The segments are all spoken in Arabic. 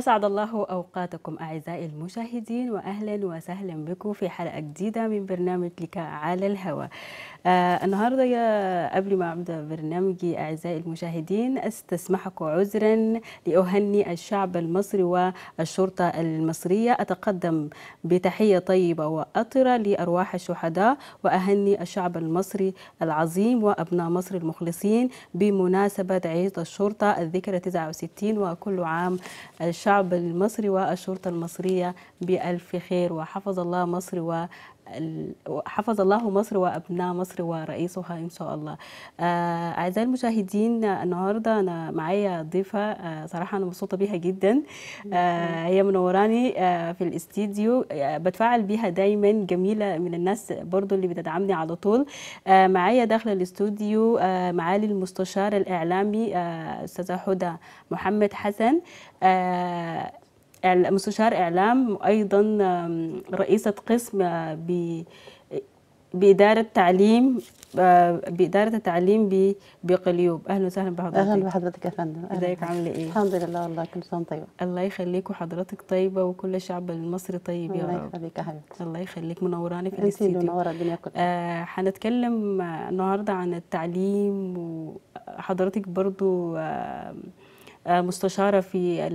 أسعد الله أوقاتكم أعزائي المشاهدين وأهلا وسهلا بكم في حلقة جديدة من برنامج لك على الهواء آه النهاردة يا قبل ما أبدأ برنامجي أعزائي المشاهدين أستسمحك عذرا لأهني الشعب المصري والشرطة المصرية أتقدم بتحية طيبة وأطرة لأرواح الشهداء وأهني الشعب المصري العظيم وأبناء مصر المخلصين بمناسبة عيد الشرطة الذكرى 69 وكل عام الشعب الشعب المصري والشرطة المصرية بألف خير وحفظ الله مصر حفظ الله مصر وأبناء مصر ورئيسها إن شاء الله آه، أعزائي المشاهدين النهاردة أنا معايا ضيفة آه، صراحة أنا مبسوطة بيها جدا آه، هي منوراني في الاستديو بتفاعل بيها دايما جميلة من الناس برضو اللي بتدعمني على طول معايا داخل الاستوديو معالي المستشار الإعلامي أستاذة هدى محمد حسن مستشار إعلام وايضا رئيسة قسم آه، بإدارة تعليم آه، بإدارة التعليم بقليوب أهلا وسهلا بحضرتك أهلا بحضرتك يا فندم ازيك عاملة إيه؟ الحمد لله والله كل سنة طيبة الله يخليك وحضرتك طيبة وكل الشعب المصري طيب يا رب الله يخليك يا حبيبتي الله يخليك منوراني في الاستديو أنت منورة الدنيا كلها آه، هنتكلم النهاردة عن التعليم وحضرتك برضو آه آه، مستشارة في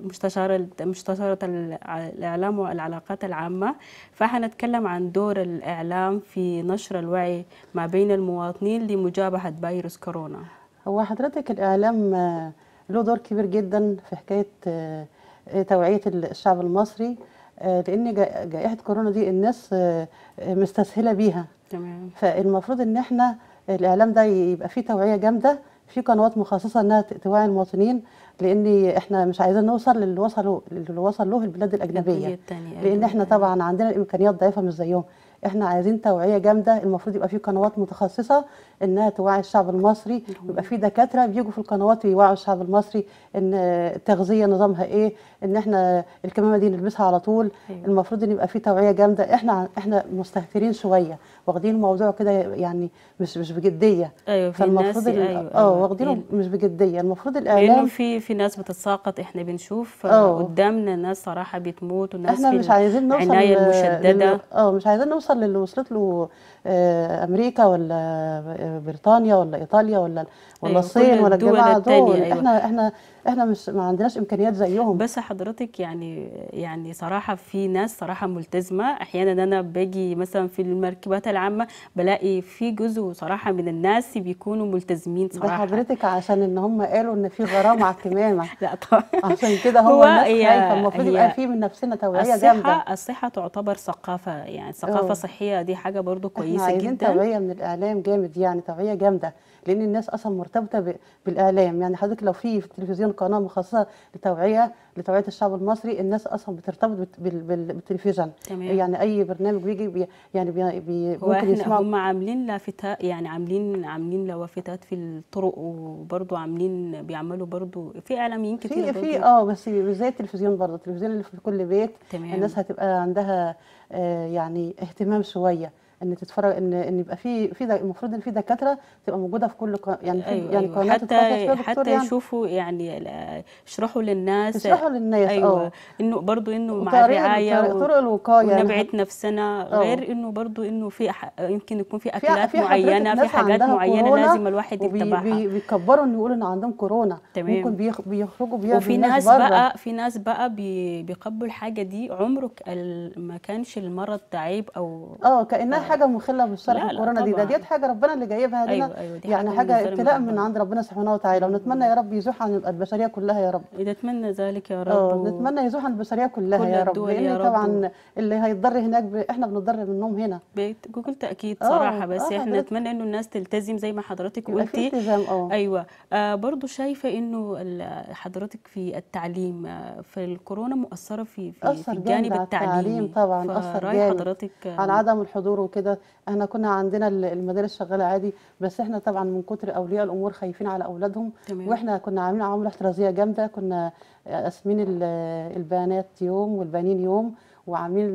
مستشارة مستشارة الإعلام والعلاقات العامة فحنتكلم عن دور الإعلام في نشر الوعي ما بين المواطنين لمجابهة فيروس كورونا هو حضرتك الإعلام آه، له دور كبير جدا في حكاية آه، توعية الشعب المصري لأن جائحة كورونا دي الناس مستسهلة بيها تمام فالمفروض إن احنا الإعلام ده يبقى فيه توعية جامدة في قنوات مخصصه انها توعي المواطنين لان احنا مش عايزين نوصل للي وصلوا للي وصل له البلاد الاجنبيه لان احنا طبعا عندنا الامكانيات ضعيفه مش زيهم احنا عايزين توعيه جامده المفروض يبقى في قنوات متخصصه انها توعي الشعب المصري ويبقى في دكاتره بيجوا في القنوات يوعوا الشعب المصري ان التغذيه نظامها ايه ان احنا الكمامه دي نلبسها على طول أيوة. المفروض ان يبقى في توعيه جامده احنا احنا مستهترين شويه واخدين الموضوع كده يعني مش مش بجديه ايوه فالمفروض ال... أيوة. اه أيوة. واخدينه إيه مش بجديه المفروض الاعلام لانه في في ناس بتتساقط احنا بنشوف أوه. آه. قدامنا ناس صراحه بتموت وناس احنا مش عايزين نوصل العنايه المشدده لل... اه مش عايزين نوصل للي وصلت له آه، امريكا ولا بريطانيا ولا ايطاليا ولا ولا أيوة. الصين ولا الجماعه دول أيوة. احنا احنا احنا مش ما عندناش امكانيات زيهم بس حضرتك يعني يعني صراحه في ناس صراحه ملتزمه احيانا انا باجي مثلا في المركبات العامه بلاقي في جزء صراحه من الناس بيكونوا ملتزمين صراحه ده حضرتك عشان ان هم قالوا ان في غرامه على الكمامه لا طبعا عشان كده هو الناس خايفه المفروض يبقى في من نفسنا توعيه جامده الصحه تعتبر ثقافه يعني ثقافه أوه. صحيه دي حاجه برضو كويسه جدا عايزين توعيه من الاعلام جامد يعني توعيه جامده لان الناس اصلا مرتبطه بالاعلام يعني حضرتك لو في في التلفزيون قناه مخصصه لتوعيه لتوعيه الشعب المصري الناس اصلا بترتبط بالتلفزيون يعني اي برنامج بيجي بي يعني بي بي هو ممكن يسمعوا هم عاملين لافتات يعني عاملين عاملين لافتات في الطرق وبرضه عاملين بيعملوا برضه في اعلاميين كتير في في اه بس زي التلفزيون برضه التلفزيون اللي في كل بيت تمام. الناس هتبقى عندها آه، يعني اهتمام شويه ان تتفرج ان ان يبقى في في المفروض ان في دكاتره تبقى موجوده في كل يعني في أيوة يعني أيوة. حتى حتى يعني. يشوفوا يعني يشرحوا للناس يشرحوا للناس ايوه أوه. انه برضو انه مع الرعايه طرق الوقايه ونبعد يعني نفسنا آه. غير انه برضو انه في يمكن يكون في اكلات في معينه في حاجات معينه لازم الواحد يتبعها بيكبروا انه يقولوا ان عندهم كورونا تمام. ممكن بيخرجوا بيها وفي ناس بره. بقى في ناس بقى بيقبلوا الحاجه دي عمرك ما كانش المرض عيب او اه كانها حاجه مخله بالشرع الكورونا دي ده ديت حاجه ربنا اللي جايبها لنا أيوة أيوة دي يعني حاجه ابتلاء من, عند ربنا سبحانه وتعالى ونتمنى يا رب يزوح عن البشريه كلها يا رب نتمنى ذلك يا رب اه نتمنى يزوح عن البشريه كلها كل يا رب لان طبعا اللي هيتضر هناك احنا بنتضر منهم هنا بكل تاكيد آه، صراحه بس آه، احنا نتمنى انه الناس تلتزم زي ما حضرتك قلتي آه. ايوه آه برضو شايفه انه حضرتك في التعليم في الكورونا مؤثره في في, في الجانب التعليم طبعا اثر جامد حضرتك عن عدم الحضور كده احنا كنا عندنا المدارس شغاله عادي بس احنا طبعا من كتر اولياء الامور خايفين على اولادهم تمام. واحنا كنا عاملين عمليه احترازيه جامده كنا قاسمين البنات يوم والبنين يوم وعاملين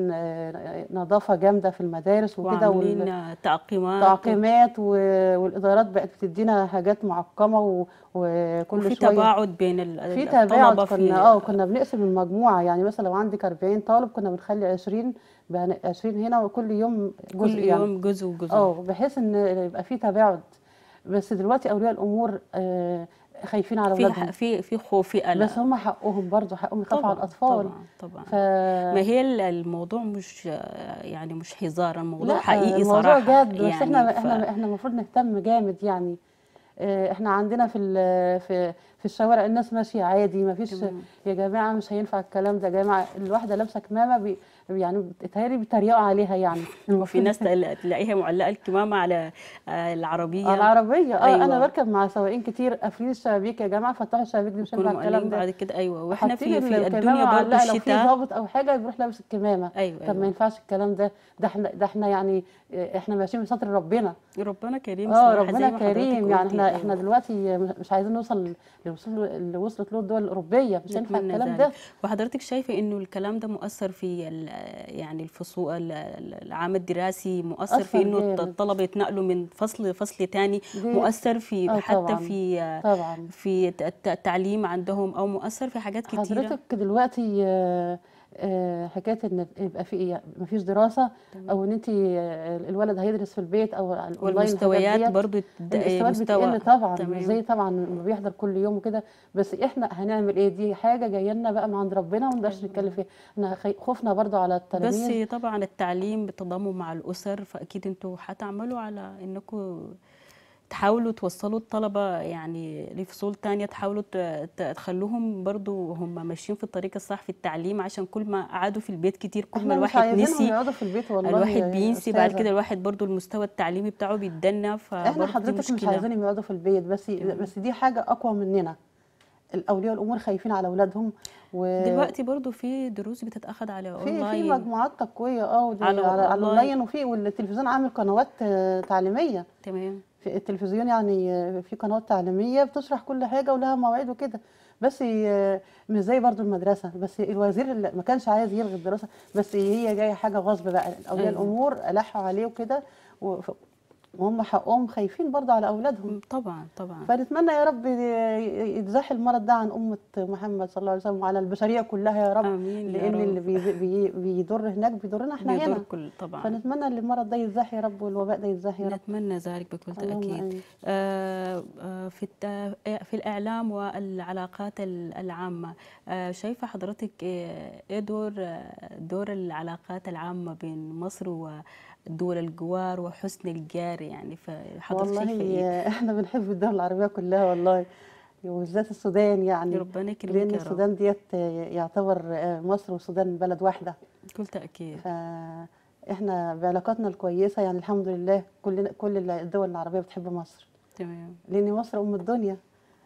نظافه جامده في المدارس وكده وعاملين تعقيمات تعقيمات والادارات بقت بتدينا حاجات معقمه وكل وفي شويه تباعد بين ال... في تباعد كنا اه كنا بنقسم المجموعه يعني مثلا لو عندك 40 طالب كنا بنخلي 20 بقى 20 هنا وكل يوم جزء كل يعني. جزء وجزء اه بحيث ان يبقى في تباعد بس دلوقتي اولياء الامور آه، خايفين على اولادهم في في خوف في قلق بس هم حقهم برضه حقهم يخافوا على الاطفال طبعا طبعا ف... ما هي الموضوع مش يعني مش هزار الموضوع لا حقيقي الموضوع صراحه الموضوع جد بس يعني احنا ف... احنا احنا المفروض نهتم جامد يعني آه، احنا عندنا في في في الشوارع الناس ماشيه عادي ما فيش يا جماعه مش هينفع الكلام ده يا جماعه الواحده لابسه كمامه بي يعني بتهيألي بيتريقوا عليها يعني في ناس تلاقيها معلقه الكمامه على آه، العربيه العربيه اه أيوة. انا بركب مع سواقين كتير قافلين الشبابيك يا جماعه فتحوا الشبابيك دي مش هينفع الكلام ده بعد كده ايوه واحنا في, في الدنيا برضه الشتاء لو في ضابط او حاجه بيروح لابس الكمامه أيوة, أيوة. طب أيوة. ما ينفعش الكلام ده ده احنا ده احنا يعني احنا ماشيين بسطر ربنا ربنا كريم اه ربنا كريم يعني احنا أيوة. احنا دلوقتي مش عايزين نوصل يوصل اللي وصلت له الدول الاوروبيه مش هينفع الكلام ده وحضرتك شايفه انه الكلام ده مؤثر في يعني الفصول العام الدراسي مؤثر في انه الطلبه يتنقلوا من فصل لفصل ثاني مؤثر في آه حتى طبعاً. في طبعاً. في التعليم عندهم او مؤثر في حاجات كتير حضرتك دلوقتي آه، آه، حكايه ان يبقى في إيه، ما فيش دراسه او ان انت آه، الولد هيدرس في البيت او والمستويات برضو آه، المستوى بتقل طبعا زي طبعا ما بيحضر كل يوم وكده بس احنا هنعمل ايه دي حاجه جايه لنا بقى من عند ربنا وما نقدرش أيوة. نتكلم فيها احنا خوفنا برضو على التلاميذ بس طبعا التعليم بالتضامن مع الاسر فاكيد انتوا هتعملوا على انكم تحاولوا توصلوا الطلبة يعني لفصول تانية تحاولوا تخلوهم برضو هم ماشيين في الطريق الصح في التعليم عشان كل ما قعدوا في البيت كتير كل ما الواحد نسي في البيت والله الواحد يعني بينسي بعد كده الواحد برضو المستوى التعليمي بتاعه بيتدنى احنا حضرتك مش عايزينهم يقعدوا في البيت بس بس دي حاجة أقوى مننا الاولياء الامور خايفين على اولادهم و... دلوقتي برضو في دروس بتتاخد على اونلاين في في مجموعات تقويه اه على اونلاين وفي والتلفزيون عامل قنوات تعليميه تمام في التلفزيون يعني آه، في قنوات تعليميه بتشرح كل حاجه ولها مواعيد وكده بس آه، مش زي برضو المدرسه بس الوزير ما كانش عايز يلغي الدراسه بس هي جايه حاجه غصب بقى اولياء أيوه. الامور الحوا عليه وكده وهم حقهم خايفين برضه على اولادهم طبعا طبعا فنتمنى يا رب يتزاح المرض ده عن امه محمد صلى الله عليه وسلم وعلى البشريه كلها يا رب امين لان يا رب. اللي بي بي بيضر هناك بيضرنا احنا بيضر هنا كل طبعا فنتمنى ان المرض ده يتزاح يا رب والوباء ده يتزاح يا رب نتمنى ذلك بكل تاكيد آه، آه، في في الاعلام والعلاقات العامه آه، شايفه حضرتك ايه دور دور العلاقات العامه بين مصر و دول الجوار وحسن الجار يعني فحضرتك والله إيه؟ احنا بنحب الدول العربيه كلها والله وبالذات السودان يعني ربنا يكرمك لان السودان ديت يعتبر آه، مصر والسودان بلد واحده بكل تاكيد فاحنا بعلاقاتنا الكويسه يعني الحمد لله كل كل الدول العربيه بتحب مصر تمام لان مصر ام الدنيا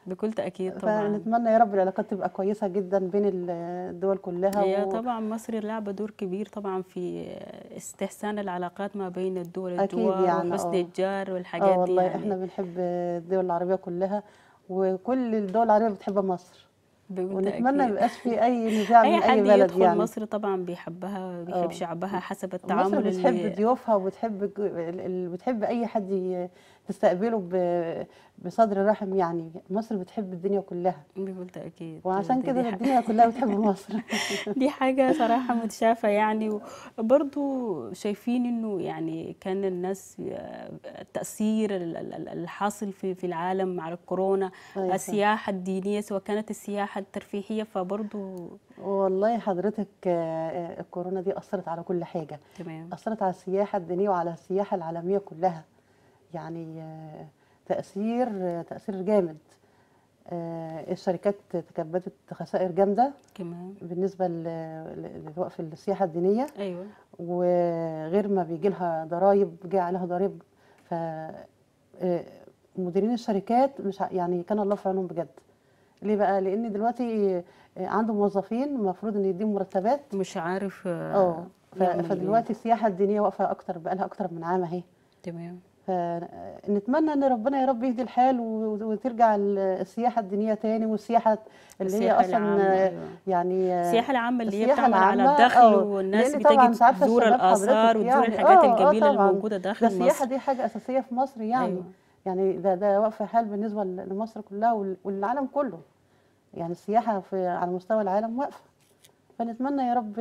بكل تاكيد طبعا فنتمنى يا رب العلاقات تبقى كويسه جدا بين الدول كلها هي و... طبعا مصر لعبه دور كبير طبعا في استحسان العلاقات ما بين الدول الدول أكيد يعني وحسن آه. الجار والحاجات آه دي والله يعني. احنا بنحب الدول العربيه كلها وكل الدول العربيه بتحب مصر ونتمنى ما يبقاش في اي نزاع من اي بلد يدخل يعني مصر طبعا بيحبها بيحب آه. شعبها حسب التعامل مصر بتحب اللي... ضيوفها وبتحب بتحب اي حد ي... تستقبله بصدر رحم يعني مصر بتحب الدنيا كلها تأكيد وعشان كده الدنيا كلها بتحب مصر دي حاجه صراحه متشافه يعني برضو شايفين انه يعني كان الناس التاثير آه، الحاصل في في العالم على الكورونا أيوة. السياحه الدينيه سواء كانت السياحه الترفيهيه فبرضو والله حضرتك آه، آه، الكورونا دي اثرت على كل حاجه تمام اثرت على السياحه الدينيه وعلى السياحه العالميه كلها يعني آه، تاثير آه، تاثير جامد آه، الشركات تكبدت خسائر جامده كمان بالنسبه لوقف السياحه الدينيه ايوه وغير ما بيجي لها ضرائب جاء عليها ضرائب ف مديرين الشركات مش يعني كان الله في عونهم بجد ليه بقى لان دلوقتي عنده موظفين المفروض ان يديهم مرتبات مش عارف اه فدلوقتي إيه. السياحه الدينيه واقفه اكتر بقى لها اكتر من عام اهي تمام فنتمنى ان ربنا يا رب يهدي الحال وترجع السياحه الدينيه تاني والسياحه اللي هي اصلا أيوة. يعني السياحه العامه اللي هي بتعمل على الدخل آه، والناس بتيجي تزور الاثار وتزور يعني الحاجات آه، آه، الجميله الموجوده داخل مصر السياحه دي حاجه اساسيه في مصر يعني أيوه. يعني ده ده وقف حال بالنسبه لمصر كلها والعالم كله يعني السياحه في على مستوى العالم واقفه فنتمنى يا رب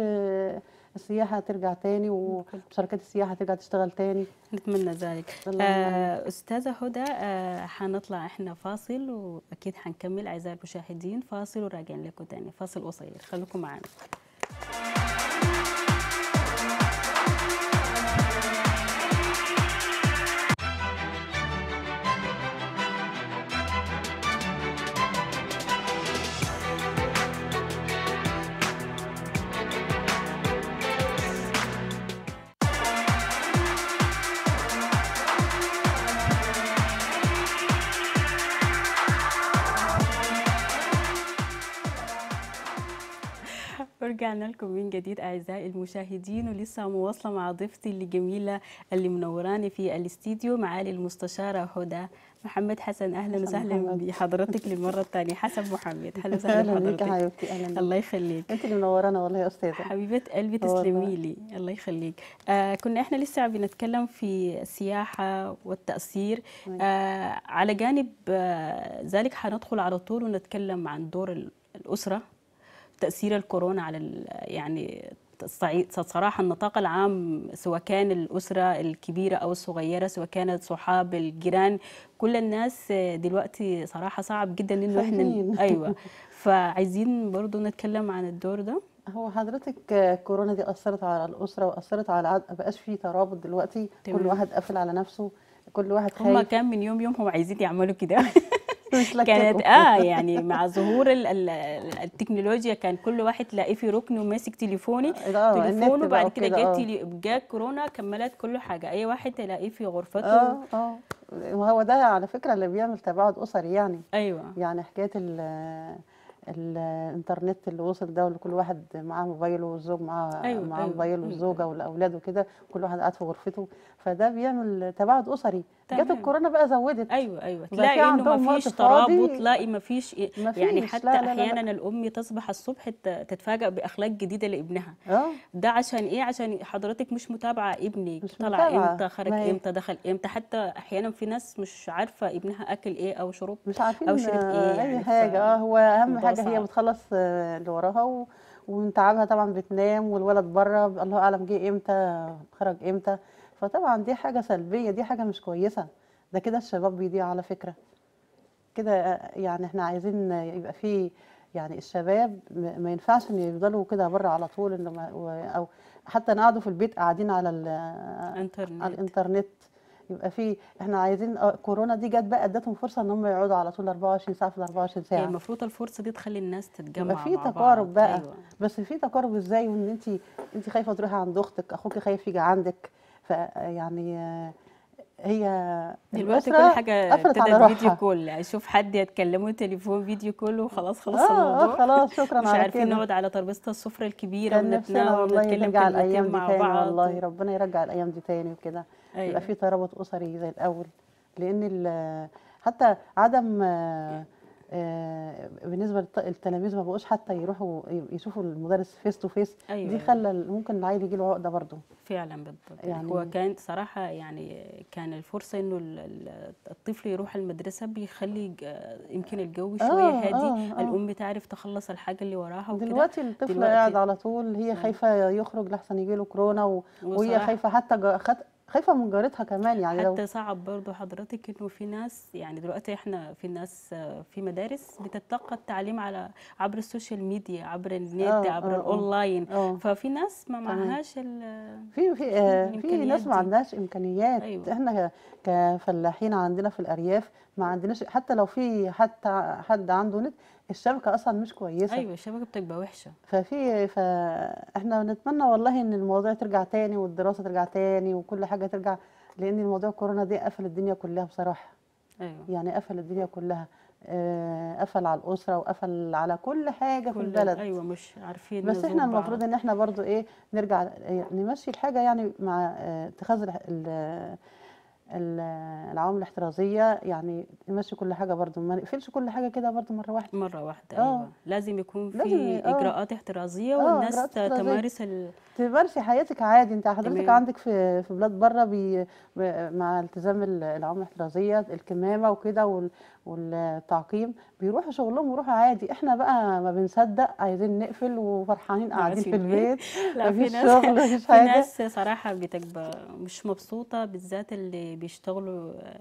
السياحه ترجع تاني وشركات السياحه ترجع تشتغل تاني نتمنى ذلك آه استاذه هدى آه احنا فاصل واكيد حنكمل اعزائي المشاهدين فاصل وراجعين لكم تاني فاصل قصير خليكم معانا ورجعنا لكم من جديد اعزائي المشاهدين ولسه مواصله مع ضيفتي الجميله اللي منوراني في الاستديو معالي المستشاره هدى محمد حسن اهلا وسهلا بحضرتك للمره الثانيه حسن محمد اهلا وسهلا بحضرتك اهلا بيك حبيبتي الله يخليك انت اللي منورانا والله يا استاذه حبيبه قلبي تسلمي لي الله يخليك آه كنا احنا لسه بنتكلم في السياحه والتاثير نعم. آه على جانب آه ذلك حندخل على طول ونتكلم عن دور الاسره تاثير الكورونا على يعني صراحة النطاق العام سواء كان الأسرة الكبيرة أو الصغيرة سواء كانت صحاب الجيران كل الناس دلوقتي صراحة صعب جدا إنه إحنا أيوة فعايزين برضو نتكلم عن الدور ده هو حضرتك كورونا دي أثرت على الأسرة وأثرت على ما بقاش في ترابط دلوقتي تمام. كل واحد قافل على نفسه كل واحد خايف هم كان من يوم يوم هم عايزين يعملوا كده كانت اه يعني مع ظهور التكنولوجيا كان كل واحد تلاقيه في ركن وماسك تليفوني آه، آه، تليفونه بعد كده جت جت آه. كورونا كملت كل حاجه اي واحد تلاقيه في غرفته اه اه وهو ده على فكره اللي بيعمل تباعد اسري يعني ايوه يعني حكايه الانترنت اللي وصل ده وكل واحد معاه موبايله والزوج معاه أيوة معاه أيوة موبايله أيوة، أيوة. والزوجه والاولاد وكده كل واحد قاعد في غرفته فده بيعمل تباعد اسري جت الكورونا بقى زودت ايوه ايوه تلاقي انه مفيش ترابط تلاقي مفيش, إيه، يعني مفيش يعني حتى لا لا احيانا لا لا. الام تصبح الصبح تتفاجئ باخلاق جديده لابنها أه؟ ده عشان ايه عشان حضرتك مش متابعه ابني مش طلع متابعة. امتى خرج ماي. امتى دخل امتى حتى احيانا في ناس مش عارفه ابنها اكل ايه او شرب مش عارفين او شرب ايه يعني اي حاجه اه هو اهم حاجه هي بتخلص آه، اللي وراها و... ومن تعبها طبعا بتنام والولد بره الله اعلم جه امتى خرج امتى فطبعا دي حاجة سلبية دي حاجة مش كويسة ده كده الشباب بيضيع على فكرة كده آه، يعني احنا عايزين يبقى في يعني الشباب ما ينفعش ان يفضلوا كده بره على طول إن او حتى نقعدوا في البيت قاعدين على ال- على الانترنت يبقى في احنا عايزين آه، كورونا دي جت بقى ادتهم فرصه ان هم يقعدوا على طول 24 ساعه في ال 24 ساعه المفروض الفرصة دي تخلي الناس تتجمع يبقى في تقارب بقى. أيوة. بس في تقارب ازاي وان انت انت خايفه تروحي عند اختك اخوك خايف يجي عندك فيعني هي دلوقتي كل حاجه ابتدت فيديو كول اشوف يعني حد يتكلموا تليفون فيديو كول وخلاص خلاص آه،, آه الموضوع خلاص شكرا مش عارفين نقعد على ترابيزه السفره الكبيره ونتناول ونتكلم نرجع الايام دي تاني والله ربنا يرجع الايام دي تاني وكده أيوة. يبقى في ترابط اسري زي الاول لان حتى عدم إيه. آه، بالنسبه للتلاميذ ما بقوش حتى يروحوا يشوفوا المدرس فيس تو فيس أيوة. دي خلى ممكن العيل يجي له عقده برضه فعلا بالضبط يعني, يعني هو كانت صراحه يعني كان الفرصه انه الطفل يروح المدرسه بيخلي يمكن الجو آه، شويه آه هادي آه آه. الام تعرف تخلص الحاجه اللي وراها وكده دلوقتي الطفل قاعد على طول هي آه. خايفه يخرج لحسن يجي له كورونا وهي خايفه حتى خايفه من جارتها كمان يعني حتى لو... صعب برضو حضرتك انه في ناس يعني دلوقتي احنا في ناس آه، في مدارس بتتلقى التعليم على عبر السوشيال ميديا عبر النت آه عبر آه, آه، الاونلاين آه ففي ناس ما معهاش ال في في آه في ناس ما عندهاش امكانيات أيوة. احنا كفلاحين عندنا في الارياف ما عندناش حتى لو في حتى حد عنده نت الشبكه اصلا مش كويسه ايوه الشبكه بتبقى وحشه ففي فاحنا بنتمنى والله ان المواضيع ترجع تاني والدراسه ترجع تاني وكل حاجه حاجه ترجع لان الموضوع كورونا دي قفل الدنيا كلها بصراحه ايوه يعني قفل الدنيا كلها آه، قفل على الاسره وقفل على كل حاجه كل في البلد ايوه مش عارفين بس احنا المفروض ان احنا برضو ايه نرجع آه، نمشي الحاجه يعني مع آه، اتخاذ العوامل الاحترازيه يعني نمشي كل حاجه برضو ما نقفلش كل حاجه كده برضو مره واحده مره واحده أوه. ايوه لازم يكون في لازم آه. اجراءات احترازيه آه، والناس احترازية. تمارس ال... تمارسي حياتك عادي انت حضرتك تمام. عندك في في بلاد بره بي... مع التزام العوامل الاحترازيه الكمامه وكده والتعقيم بيروحوا شغلهم ويروحوا عادي احنا بقى ما بنصدق عايزين نقفل وفرحانين قاعدين في البيت لا في ناس شغل في ناس صراحه بتبقى مش مبسوطه بالذات اللي بيشتغلوا آه،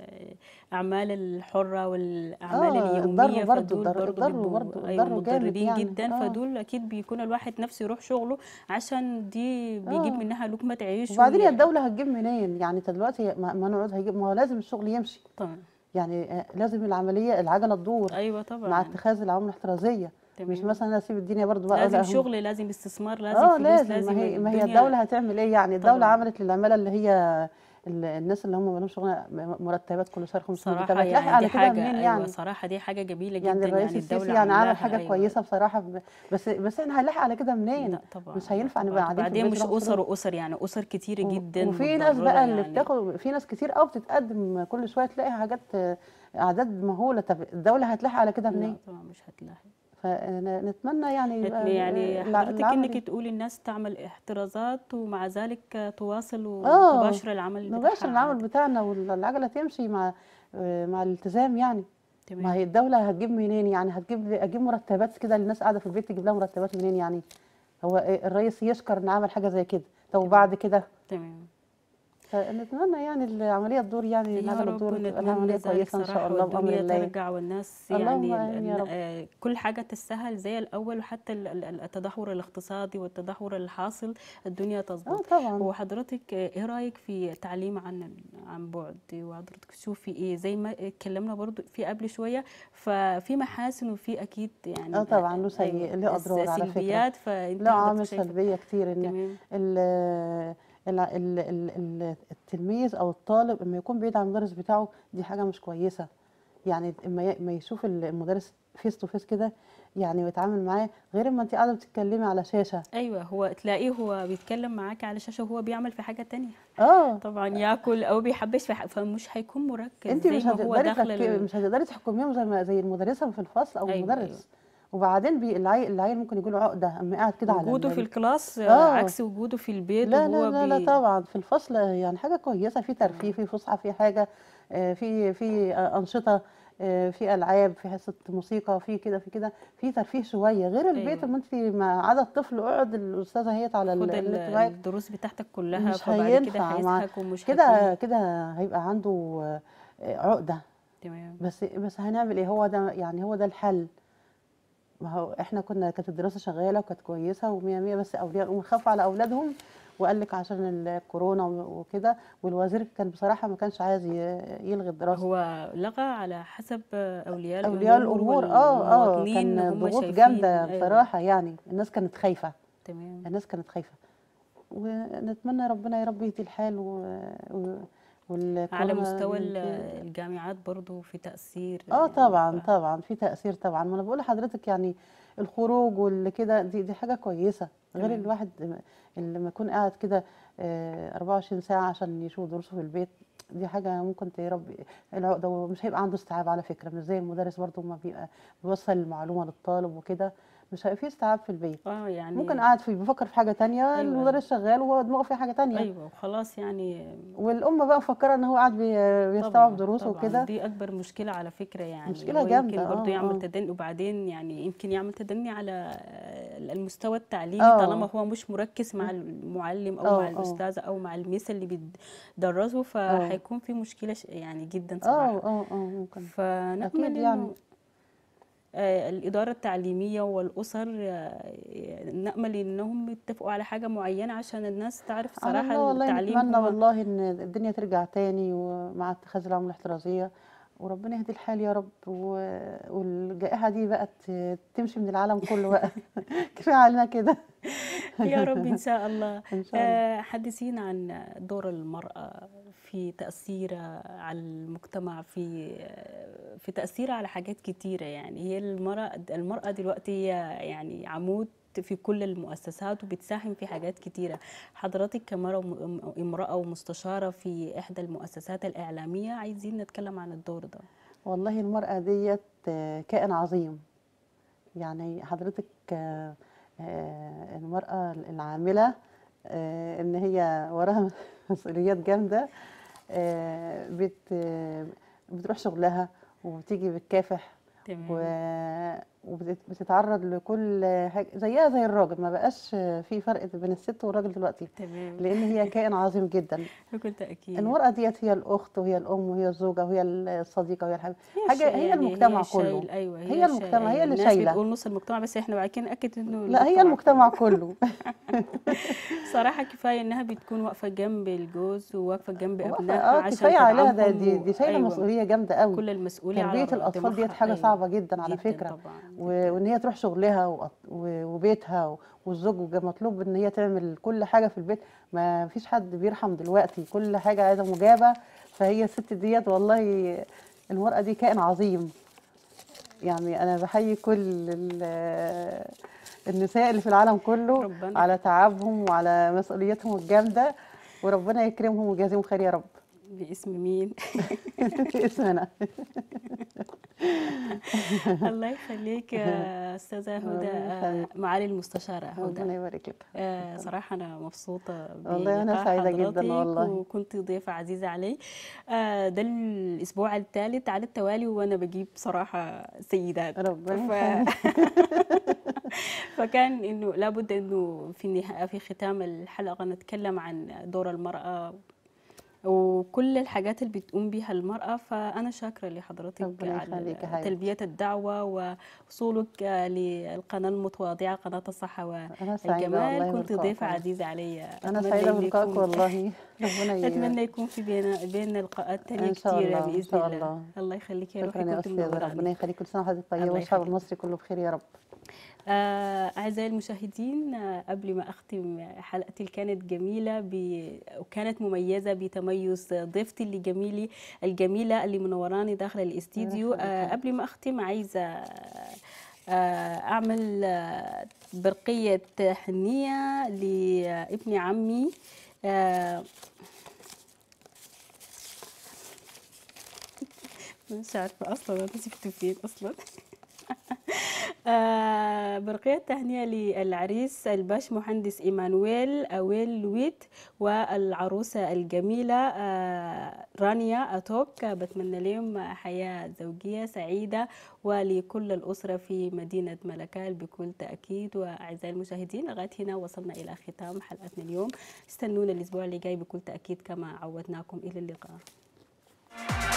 اعمال الحره والاعمال آه اليوميه ضروا فدول برضو ضروا برضو ايوه مضرين يعني. جدا آه فدول اكيد بيكون الواحد نفسه يروح شغله عشان دي بيجيب آه منها لقمه عيش وبعدين الدوله هتجيب منين يعني انت دلوقتي ما نقعد هيجيب ما هو لازم الشغل يمشي طبعا يعني آه، لازم العمليه العجله تدور ايوه طبعا مع اتخاذ العوامل الاحترازيه مش مثلا اسيب الدنيا برضو بقى لازم شغل لازم استثمار لازم آه، فلوس لازم لازم ما هي الدوله هتعمل ايه يعني الدوله طبعا. عملت للعماله اللي هي الناس اللي هم ما لهمش شغل مرتبات كل شهر 500 جنيه صراحه يعني على حاجه منين أيوة، يعني أيوة صراحه دي حاجه جميله يعني جدا يعني الرئيس يعني السيسي يعني عمل حاجه أيوة. كويسه بصراحه بس بس احنا هنلاحق على كده منين؟ طبعا مش هينفع نبقى قاعدين بعدين مش اسر واسر يعني اسر كتير جدا وفي ناس بقى اللي يعني. بتاخد في ناس كتير قوي بتتقدم كل شويه تلاقي حاجات اعداد مهوله طب الدوله هتلاحق على كده منين؟ طبعا مش هتلاحق فنتمنى يعني يعني حضرتك انك تقولي الناس تعمل احترازات ومع ذلك تواصل آه، وتباشر العمل مباشر العمل بتاعنا والعجله تمشي مع مع الالتزام يعني تمام. ما هي الدوله هتجيب منين يعني هتجيب اجيب مرتبات كده للناس قاعده في البيت تجيب لها مرتبات منين يعني هو الرئيس يشكر ان عمل حاجه زي كده طب وبعد كده تمام فنتمنى يعني العمليه تدور يعني هذا الدور العمليه كويسه ان شاء الله بامر الله ترجع والناس يعني آه، كل حاجه تسهل زي الاول وحتى التدهور الاقتصادي والتدهور الحاصل الدنيا تظبط آه، طبعا وحضرتك ايه رايك في تعليم عن عن بعد وحضرتك تشوفي ايه زي ما اتكلمنا برضو في قبل شويه ففي محاسن وفي اكيد يعني اه طبعا له سيء له اضرار على فكره سلبيات فانت لا عامل سلبيه كتير ان التلميذ او الطالب اما يكون بعيد عن المدرس بتاعه دي حاجه مش كويسه يعني اما يشوف المدرس فيس تو فيس كده يعني ويتعامل معاه غير اما انت قاعده بتتكلمي على شاشه ايوه هو تلاقيه هو بيتكلم معاك على شاشه وهو بيعمل في حاجه تانية اه طبعا ياكل او بيحبش في حاجة فمش هيكون مركز انت مش هتقدري مش هتقدري تحكميهم زي ما زي المدرسه في الفصل او أيوة المدرس أيوة. وبعدين بي العيل, العيل ممكن يقول عقده اما قاعد كده على وجوده في الكلاس آه. عكس وجوده في البيت لا لا لا, بي... لا طبعا في الفصل يعني حاجه كويسه في ترفيه في فسحه في حاجه آه، في في آه، انشطه آه، في العاب في حصه موسيقى في كده في كده في ترفيه شويه غير البيت أيوة. انت ما عدا الطفل اقعد الاستاذه هيت على النت الدروس بتاعتك كلها مش هينفع كده كده كده هيبقى عنده عقده تمام بس بس هنعمل ايه هو ده يعني هو ده الحل ما هو احنا كنا كانت الدراسه شغاله وكانت كويسه و100 بس اولياء الامور خافوا على اولادهم وقال لك عشان الكورونا وكده والوزير كان بصراحه ما كانش عايز يلغي الدراسه هو لغى على حسب اولياء الامور اولياء الامور اه اه كان ضغوط جامده بصراحه يعني الناس كانت خايفه تمام الناس كانت خايفه ونتمنى ربنا يا رب يهدي الحال و... و... على مستوى الجامعات برضو في تأثير اه طبعا ف... آه. طبعا في تأثير طبعا ما انا بقول لحضرتك يعني الخروج والكده دي دي حاجة كويسة غير الواحد اللي لما يكون قاعد كده 24 آه، ساعة عشان يشوف دروسه في البيت دي حاجة ممكن تربي العقدة ومش هيبقى عنده استيعاب على فكرة مش زي المدرس برضه ما بيبقى بيوصل المعلومة للطالب وكده مش هيبقى في استيعاب في البيت اه يعني ممكن قاعد في بفكر في حاجه ثانيه أيوة. المدرس شغال وهو دماغه في حاجه ثانيه ايوه وخلاص يعني والام بقى مفكره ان هو قاعد بيستوعب دروسه وكده دي اكبر مشكله على فكره يعني مشكله جامده يمكن برضه آه، يعمل آه. تدني وبعدين يعني يمكن يعمل تدني على المستوى التعليمي آه. طالما هو مش مركز مع المعلم او آه. مع آه. الاستاذه او مع الميس اللي بيدرسه فهيكون في مشكله يعني جدا صراحه اه اه اه ممكن فنامل يعني آه، الإدارة التعليمية والأسر آه، نأمل إنهم يتفقوا على حاجة معينة عشان الناس تعرف صراحة التعليم والله نتمنى والله إن الدنيا ترجع تاني ومع اتخاذ العملة الاحترازية وربنا يهدي الحال يا رب والجائحة دي بقت تمشي من العالم كله بقى كفاية علينا كده يا رب إن شاء الله, إن شاء آه، الله. حدثينا عن دور المرأة في تأثيرها على المجتمع في في تأثيرها على حاجات كتيرة يعني هي المرأة المرأة دلوقتي هي يعني عمود في كل المؤسسات وبتساهم في حاجات كتيرة حضرتك كامرأة ومستشارة في إحدى المؤسسات الإعلامية عايزين نتكلم عن الدور ده والله المرأة ديت آه، كائن عظيم يعني حضرتك آه، آه، المرأة العاملة آه، إن هي وراها مسؤوليات جامدة آه، بتروح شغلها وبتيجي بتكافح تمام. وبتتعرض لكل حاجه زيها زي الراجل ما بقاش في فرق بين الست والراجل دلوقتي تمام لان هي كائن عظيم جدا بكل تاكيد المراه ديت هي الاخت وهي الام وهي الزوجه وهي الصديقه وهي الحبيبه حاجه هي المجتمع هي كله أيوة هي, هي المجتمع هي اللي شايله الناس بتقول نص المجتمع بس احنا بعد كده ناكد انه لا هي المجتمع كله صراحه كفايه انها بتكون واقفه جنب الجوز وواقفه جنب ابنائها آه عشان كفايه عليها ده دي, دي شايله أيوة مسؤوليه جامده قوي كل المسؤوليه تربيه الاطفال ديت حاجه صعبه جدا على فكره طبعا وان هي تروح شغلها وبيتها والزوج مطلوب ان هي تعمل كل حاجه في البيت ما فيش حد بيرحم دلوقتي كل حاجه عايزه مجابه فهي الست ديت والله المراه دي كائن عظيم يعني انا بحيي كل النساء اللي في العالم كله ربنا. على تعبهم وعلى مسؤوليتهم الجامده وربنا يكرمهم ويجازيهم خير يا رب باسم مين باسم انا الله يخليك يا استاذه هدى آه، معالي المستشاره هدى ربنا يبارك لك آه، صراحه انا مبسوطه والله انا سعيده جدا والله وكنت ضيفه عزيزه علي آه، ده الاسبوع الثالث على التوالي وانا بجيب صراحه سيدات ربنا ف... فكان انه لابد انه في النهايه في ختام الحلقه نتكلم عن دور المراه وكل الحاجات اللي بتقوم بيها المرأة فأنا شاكرة لحضرتك على تلبية الدعوة ووصولك آه، للقناة المتواضعة قناة الصحة والجمال كنت ضيفة عزيزة علي أنا سعيدة بلقائك والله ربنا أتمنى يكون في بيننا بيننا لقاءات تانية كتيرة بإذن إن شاء الله الله, الله يخليك يا روحي كنت ربنا يخليك كل سنة وحضرتك طيبة والشعب المصري كله بخير يا رب آه، أعزائي المشاهدين آه، قبل ما أختم آه، حلقتي كانت جميلة ب... وكانت مميزة بتميز ضيفتي اللي جميلي الجميلة اللي منوراني داخل الاستديو قبل ما أختم عايزة أعمل برقية حنية لابن عمي مش عارفة أصلا أنا سبته فين أصلا آه، برقية تهنئة للعريس الباش مهندس إيمانويل أويل لويت والعروسة الجميلة آه، رانيا أتوك بتمنى لهم حياة زوجية سعيدة ولكل الأسرة في مدينة ملكال بكل تأكيد وأعزائي المشاهدين لغاية هنا وصلنا إلى ختام حلقتنا اليوم استنونا الأسبوع اللي جاي بكل تأكيد كما عودناكم إلى اللقاء